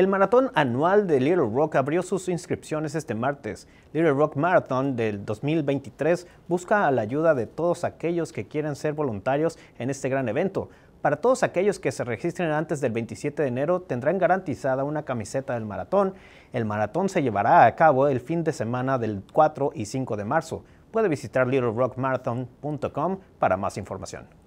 El maratón anual de Little Rock abrió sus inscripciones este martes. Little Rock Marathon del 2023 busca la ayuda de todos aquellos que quieren ser voluntarios en este gran evento. Para todos aquellos que se registren antes del 27 de enero tendrán garantizada una camiseta del maratón. El maratón se llevará a cabo el fin de semana del 4 y 5 de marzo. Puede visitar littlerockmarathon.com para más información.